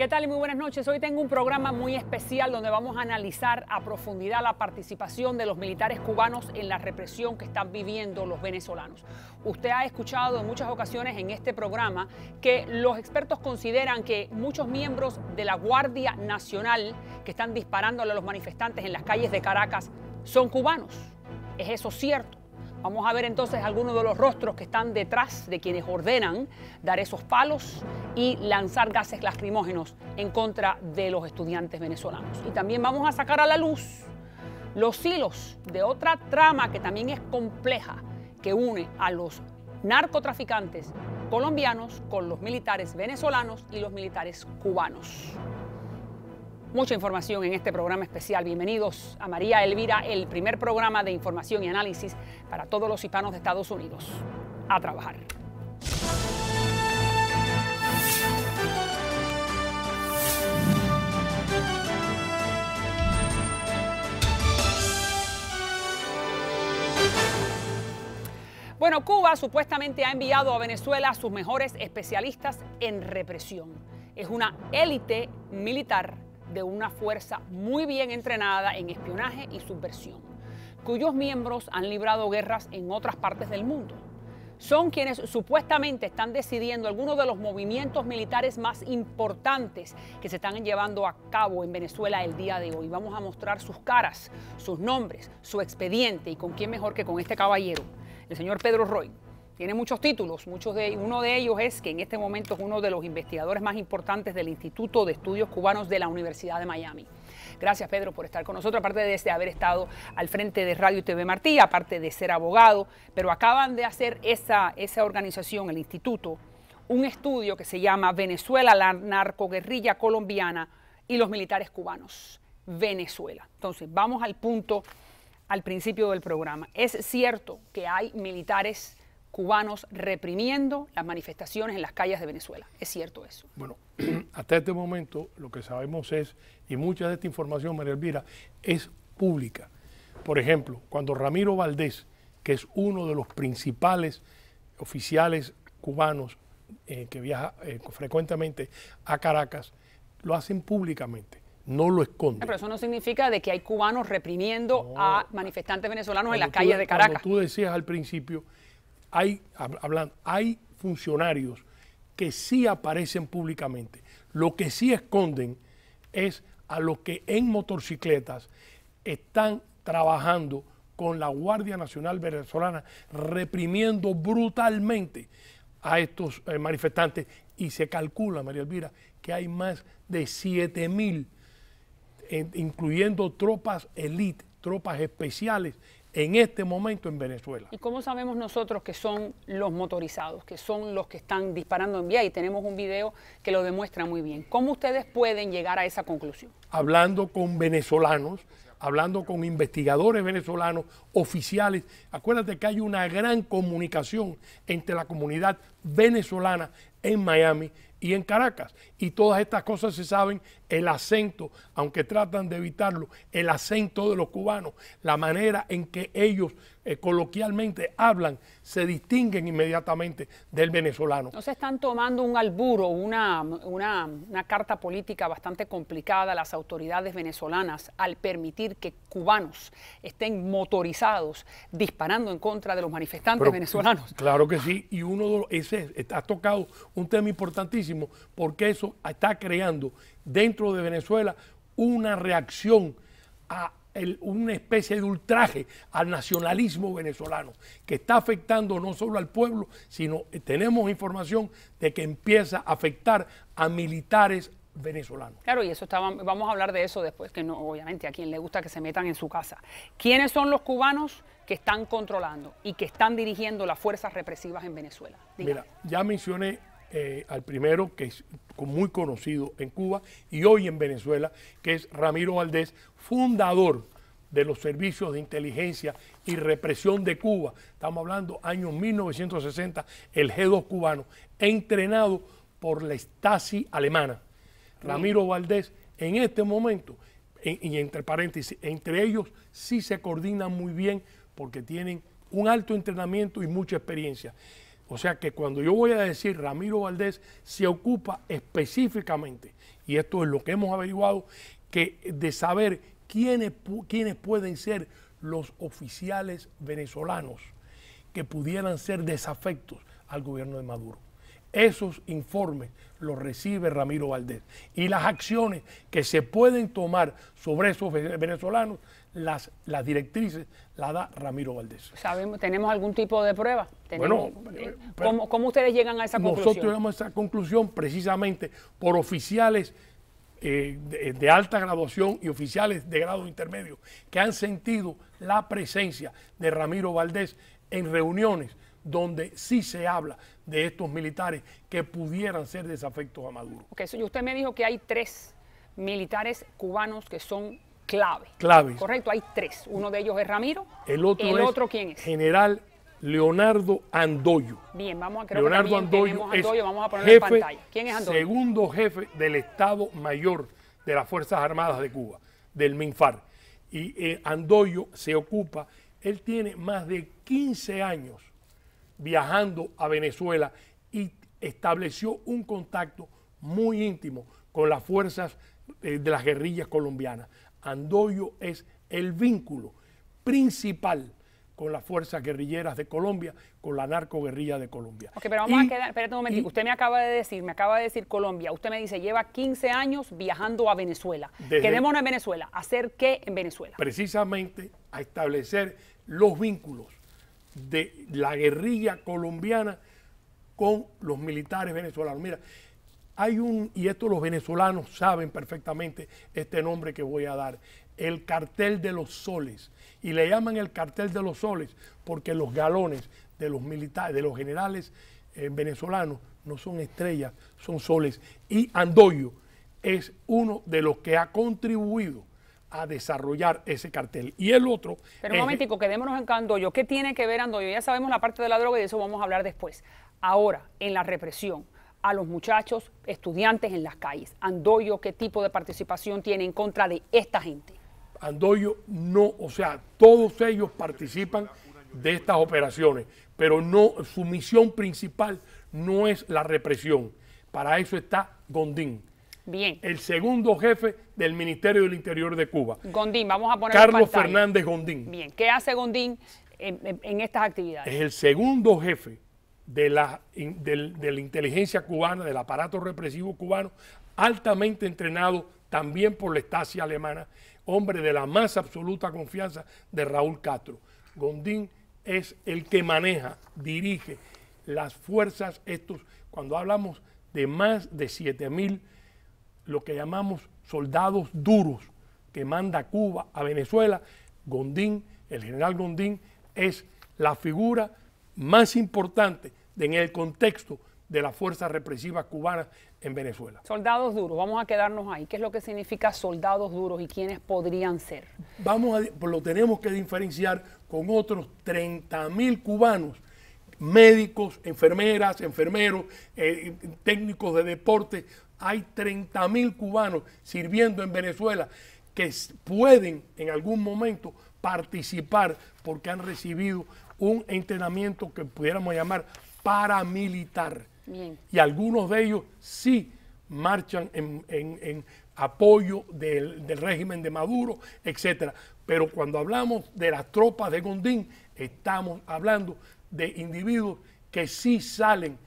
¿Qué tal y muy buenas noches? Hoy tengo un programa muy especial donde vamos a analizar a profundidad la participación de los militares cubanos en la represión que están viviendo los venezolanos. Usted ha escuchado en muchas ocasiones en este programa que los expertos consideran que muchos miembros de la Guardia Nacional que están disparándole a los manifestantes en las calles de Caracas son cubanos. ¿Es eso cierto? Vamos a ver entonces algunos de los rostros que están detrás de quienes ordenan dar esos palos y lanzar gases lacrimógenos en contra de los estudiantes venezolanos. Y también vamos a sacar a la luz los hilos de otra trama que también es compleja, que une a los narcotraficantes colombianos con los militares venezolanos y los militares cubanos. Mucha información en este programa especial. Bienvenidos a María Elvira, el primer programa de información y análisis para todos los hispanos de Estados Unidos. A trabajar. Bueno, Cuba supuestamente ha enviado a Venezuela sus mejores especialistas en represión. Es una élite militar de una fuerza muy bien entrenada en espionaje y subversión, cuyos miembros han librado guerras en otras partes del mundo. Son quienes supuestamente están decidiendo algunos de los movimientos militares más importantes que se están llevando a cabo en Venezuela el día de hoy. Vamos a mostrar sus caras, sus nombres, su expediente y con quién mejor que con este caballero, el señor Pedro Roy, tiene muchos títulos, muchos de, uno de ellos es que en este momento es uno de los investigadores más importantes del Instituto de Estudios Cubanos de la Universidad de Miami. Gracias, Pedro, por estar con nosotros, aparte de, este, haber estado al frente de Radio TV Martí, aparte de ser abogado, pero acaban de hacer esa, esa organización, el instituto, un estudio que se llama Venezuela, la narcoguerrilla colombiana y los militares cubanos. Venezuela. Entonces, vamos al punto al principio del programa. Es cierto que hay militares cubanos reprimiendo las manifestaciones en las calles de Venezuela. ¿Es cierto eso? Bueno, hasta este momento lo que sabemos es, y mucha de esta información, María Elvira, es pública. Por ejemplo, cuando Ramiro Valdés, que es uno de los principales oficiales cubanos eh, que viaja eh, frecuentemente a Caracas, lo hacen públicamente no lo esconden. Pero eso no significa de que hay cubanos reprimiendo a manifestantes venezolanos en las calles de Caracas. tú decías al principio, hay, hay funcionarios que sí aparecen públicamente. Lo que sí esconden es a los que en motocicletas están trabajando con la Guardia Nacional Venezolana, reprimiendo brutalmente a estos eh, manifestantes. Y se calcula, María Elvira, que hay más de 7 mil, incluyendo tropas elite, tropas especiales, en este momento en Venezuela. ¿Y cómo sabemos nosotros que son los motorizados, que son los que están disparando en vía? Y tenemos un video que lo demuestra muy bien. ¿Cómo ustedes pueden llegar a esa conclusión? Hablando con venezolanos, hablando con investigadores venezolanos, oficiales. Acuérdate que hay una gran comunicación entre la comunidad venezolana en Miami y en Caracas. Y todas estas cosas se saben, el acento, aunque tratan de evitarlo, el acento de los cubanos, la manera en que ellos eh, coloquialmente hablan, se distinguen inmediatamente del venezolano. No se están tomando un alburo, una, una, carta política bastante complicada las autoridades venezolanas al permitir que cubanos estén motorizados disparando en contra de los manifestantes venezolanos. Claro que sí, y uno de los, ese, está tocado un tema importantísimo porque eso está creando dentro de Venezuela una reacción a una especie de ultraje al nacionalismo venezolano que está afectando no solo al pueblo, sino eh, tenemos información de que empieza a afectar a militares venezolanos Claro, y eso vamos a hablar de eso después, que no, obviamente a quien le gusta que se metan en su casa. ¿Quiénes son los cubanos que están controlando y que están dirigiendo las fuerzas represivas en Venezuela? Mira, ya mencioné eh, al primero que es muy conocido en Cuba y hoy en Venezuela, que es Ramiro Valdés, fundador de los servicios de inteligencia y represión de Cuba. Estamos hablando años 1960, el G2 cubano, entrenado por la Stasi alemana. Ramiro Valdés en este momento, y entre paréntesis, entre ellos sí se coordinan muy bien porque tienen un alto entrenamiento y mucha experiencia. O sea que cuando yo voy a decir Ramiro Valdés se ocupa específicamente, y esto es lo que hemos averiguado, que de saber quiénes, quiénes pueden ser los oficiales venezolanos que pudieran ser desafectos al gobierno de Maduro. Esos informes los recibe Ramiro Valdés. Y las acciones que se pueden tomar sobre esos venezolanos, las, las directrices las da Ramiro Valdés. ¿Sabemos, ¿Tenemos algún tipo de prueba? Bueno, eh, ¿cómo, ustedes llegan a esa conclusión? Nosotros llegamos a esa conclusión precisamente por oficiales eh, de, alta graduación y oficiales de grado intermedio que han sentido la presencia de Ramiro Valdés en reuniones donde sí se habla de estos militares que pudieran ser desafectos a Maduro. Ok, usted me dijo que hay tres militares cubanos que son claves. Clave. Correcto, hay tres. Uno de ellos es Ramiro. El otro, el otro ¿quién es? General Leonardo Andoyo. Bien, vamos a creo Leonardo que Andoyo, Andoyo vamos a ponerlo en pantalla. ¿Quién es Andoyo? Segundo jefe del Estado Mayor de las Fuerzas Armadas de Cuba, del MINFAR. Y eh, Andoyo se ocupa, él tiene más de 15 años viajando a Venezuela y estableció un contacto muy íntimo con las fuerzas eh, de las guerrillas colombianas. Andoyo es el vínculo principal con las fuerzas guerrilleras de Colombia, con la narcoguerrilla de Colombia. Ok, pero vamos a quedar, espérate un momento, usted me acaba de decir, me acaba de decir Colombia, usted me dice, lleva 15 años viajando a Venezuela. Quedémonos en Venezuela, ¿hacer qué en Venezuela? Precisamente a establecer los vínculos de la guerrilla colombiana con los militares venezolanos. Mira, hay un, y esto los venezolanos saben perfectamente este nombre que voy a dar, el cartel de los soles. Y le llaman el cartel de los soles porque los galones de los militares, de los generales eh, venezolanos no son estrellas, son soles. Y Andoyo es uno de los que ha contribuido a desarrollar ese cartel. Y el otro... Pero un momentico, quedémonos en Candoyo. ¿Qué tiene que ver Andoyo? Ya sabemos la parte de la droga y de eso vamos a hablar después. Ahora, en la represión a los muchachos, estudiantes en las calles. Andoyo, ¿qué tipo de participación tiene en contra de esta gente? Andoyo no, o sea, todos ellos participan de estas operaciones, pero no, su misión principal no es la represión. Para eso está Gondín. El segundo jefe del Ministerio del Interior de Cuba. Gondín, vamos a poner. Carlos Fernández Gondín. Bien. ¿Qué hace Gondín en, estas actividades? Es el segundo jefe de la, la inteligencia cubana, del aparato represivo cubano, altamente entrenado también por la Stasi alemana, hombre de la más absoluta confianza de Raúl Castro. Gondín es el que maneja, dirige las fuerzas, estos, cuando hablamos de más de 7 mil lo que llamamos soldados duros que manda Cuba a Venezuela, Gondín, el general Gondín, es la figura más importante en el contexto de la fuerza represiva cubana en Venezuela. Soldados duros, vamos a quedarnos ahí. ¿Qué es lo que significa soldados duros y quiénes podrían ser? Vamos a, pues, lo tenemos que diferenciar con otros 30 mil cubanos, médicos, enfermeras, enfermeros, eh, técnicos de deporte, hay 30.000 cubanos sirviendo en Venezuela que pueden en algún momento participar porque han recibido un entrenamiento que pudiéramos llamar paramilitar. Y algunos de ellos sí marchan en, apoyo del, régimen de Maduro, etc. Pero cuando hablamos de las tropas de Gondín, estamos hablando de individuos que sí salen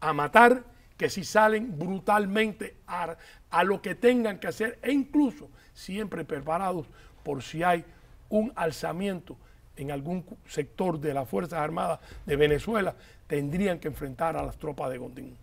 a matar que si salen brutalmente a, lo que tengan que hacer e incluso siempre preparados por si hay un alzamiento en algún sector de las Fuerzas Armadas de Venezuela, tendrían que enfrentar a las tropas de Gondín.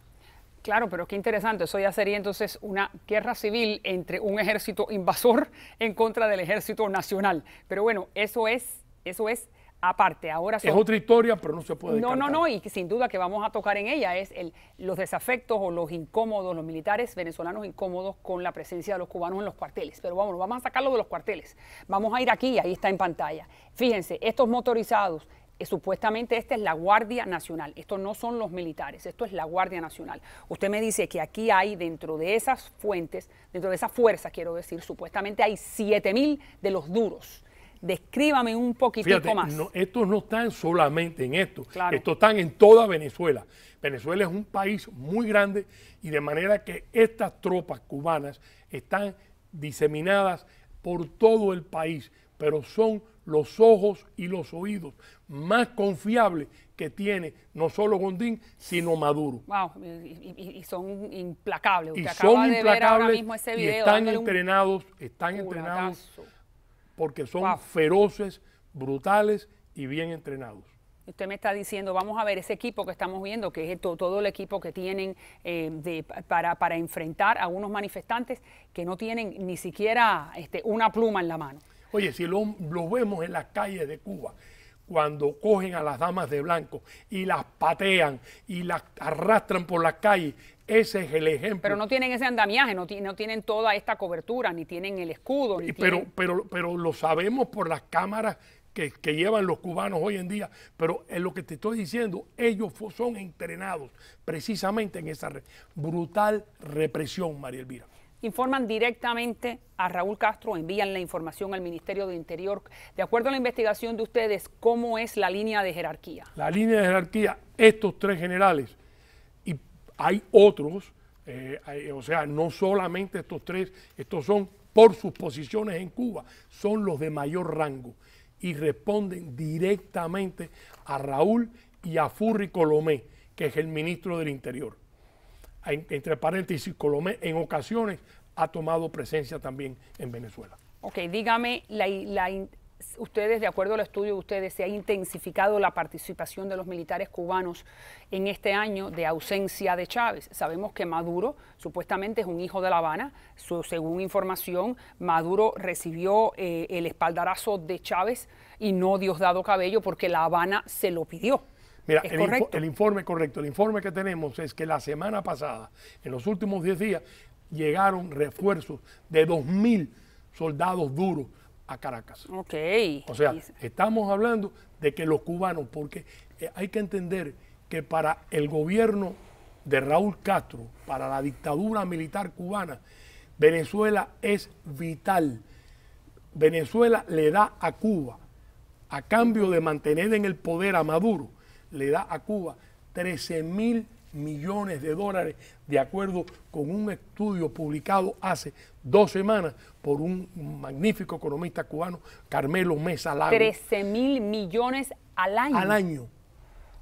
Claro, pero qué interesante, eso ya sería entonces una guerra civil entre un ejército invasor en contra del ejército nacional. Pero bueno, eso es, eso es aparte. Ahora es otra historia, pero no se puede. No, no, no, y sin duda que vamos a tocar en ella es el, los desafectos o los incómodos, los militares venezolanos incómodos con la presencia de los cubanos en los cuarteles. Pero vamos, vamos a sacarlo de los cuarteles. Vamos a ir aquí, ahí está en pantalla. Fíjense, estos motorizados, eh, supuestamente esta es la Guardia Nacional, estos no son los militares, esto es la Guardia Nacional. Usted me dice que aquí hay dentro de esas fuentes, dentro de esa fuerza, quiero decir, supuestamente hay siete mil de los duros. Descríbame un poquito más. estos no están solamente en esto, estos están en toda Venezuela. Venezuela es un país muy grande y de manera que estas tropas cubanas están diseminadas por todo el país, pero son los ojos y los oídos más confiables que tiene no solo Gondín, sino Maduro. Wow, y, son implacables. y son de implacables y están entrenados, están entrenados porque son feroces, brutales y bien entrenados. Usted me está diciendo, vamos a ver ese equipo que estamos viendo, que es todo, el equipo que tienen eh, para, enfrentar a unos manifestantes que no tienen ni siquiera este, una pluma en la mano. Oye, si lo vemos en las calles de Cuba, cuando cogen a las damas de blanco y las patean y las arrastran por las calles, ese es el ejemplo. Pero no tienen ese andamiaje, no, tienen toda esta cobertura, ni tienen el escudo. pero, pero, pero lo sabemos por las cámaras que, llevan los cubanos hoy en día. Pero en lo que te estoy diciendo, ellos son entrenados precisamente en esa brutal represión, María Elvira informan directamente a Raúl Castro, envían la información al Ministerio de Interior. De acuerdo a la investigación de ustedes, ¿cómo es la línea de jerarquía? La línea de jerarquía, estos tres generales hay otros, eh, o sea, no solamente estos tres, estos son por sus posiciones en Cuba, son los de mayor rango y responden directamente a Raúl y a Furri Colomé, que es el ministro del Interior. entre paréntesis, Colomé en ocasiones ha tomado presencia también en Venezuela. Ok, dígame la, ustedes, de acuerdo al estudio de ustedes, se ha intensificado la participación de los militares cubanos en este año de ausencia de Chávez. Sabemos que Maduro supuestamente es un hijo de La Habana. según información, Maduro recibió eh, el espaldarazo de Chávez y no Diosdado Cabello porque La Habana se lo pidió. Mira, el, el, informe correcto, el informe que tenemos es que la semana pasada, en los últimos 10 días, llegaron refuerzos de 2.000 soldados duros a Caracas. Ok. O sea, estamos hablando de que los cubanos, porque eh, hay que entender que para el gobierno de Raúl Castro, para la dictadura militar cubana, Venezuela es vital. Venezuela le da a Cuba, a cambio de mantener en el poder a Maduro, le da a Cuba 13 mil millones de dólares, de acuerdo con un estudio publicado hace dos semanas por un magnífico economista cubano, Carmelo Mesa Lago. 13 mil millones al año. Al año.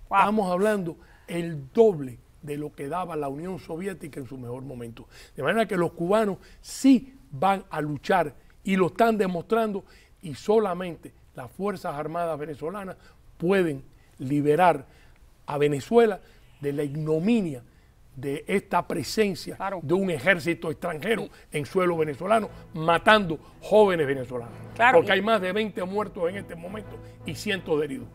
Estamos hablando el doble de lo que daba la Unión Soviética en su mejor momento. De manera que los cubanos sí van a luchar y lo están demostrando y solamente las Fuerzas Armadas venezolanas pueden liberar a Venezuela de la ignominia de esta presencia de un ejército extranjero en suelo venezolano, matando jóvenes venezolanos. Porque hay más de 20 muertos en este momento y cientos de heridos.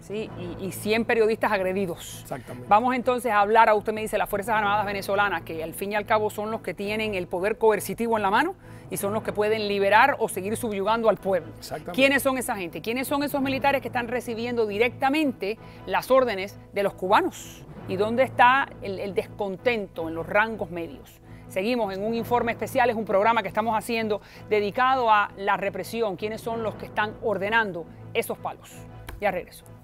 Sí, y, y, 100 periodistas agredidos. Exactamente. Vamos entonces a hablar, a usted me dice, las Fuerzas Armadas venezolanas, que al fin y al cabo son los que tienen el poder coercitivo en la mano y son los que pueden liberar o seguir subyugando al pueblo. Exactamente. ¿Quiénes son esa gente? ¿Quiénes son esos militares que están recibiendo directamente las órdenes de los cubanos? y dónde está el, descontento en los rangos medios. Seguimos en un informe especial, es un programa que estamos haciendo dedicado a la represión, quiénes son los que están ordenando esos palos. Ya regreso.